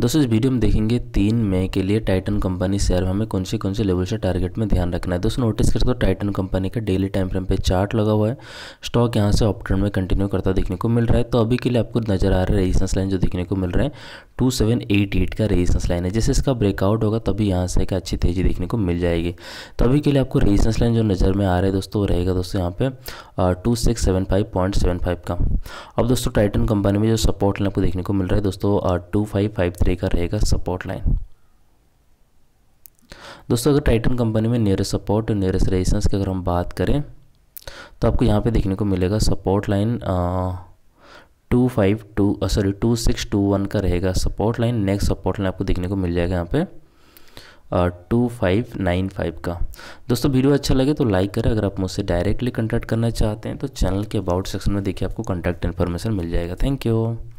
दोस्तों इस वीडियो में देखेंगे तीन मई के लिए टाइटन कंपनी शेयर में हमें कौन से कौन से लेवल से टारगेट में ध्यान रखना है दोस्तों नोटिस करते हो टाइटन कंपनी का डेली टाइम फ्रेम पे चार्ट लगा हुआ है स्टॉक यहाँ से ऑप्टन में कंटिन्यू करता देखने को मिल रहा है तो अभी के लिए आपको नजर आ रहा है रेजिस्टेंस लाइन जो देखने को मिल रहा है टू का रेजिस्टेंस लाइन है जैसे इसका ब्रेकआउट होगा तभी यहाँ से एक अच्छी तेजी देखने को मिल जाएगी तो अभी के लिए आपको रेजिस्टेंस लाइन जो नज़र में आ रहा है दोस्तों रहेगा दोस्तों यहाँ पे टू का अब दोस्तों टाइटन कंपनी में जो सपोर्ट लाइन आपको देखने को मिल रहा है दोस्तों टू थ्री का रहेगा सपोर्ट लाइन दोस्तों अगर टाइटन कंपनी में नियरेस्ट सपोर्ट और नियरेस्ट रेजिस्टेंस की अगर हम बात करें तो आपको यहाँ पे देखने को मिलेगा support line two five two sorry two six two one का रहेगा support line next support line आपको देखने को मिल जाएगा यहाँ पे टू फाइव नाइन फाइव का दोस्तों वीडियो अच्छा लगे तो लाइक करें अगर आप मुझसे डायरेक्टली कॉन्टैक्ट करना चाहते हैं तो चैनल के अबाउट सेक्शन में देखिए आपको कॉन्टैक्ट इन्फॉर्मेशन मिल जाएगा थैंक यू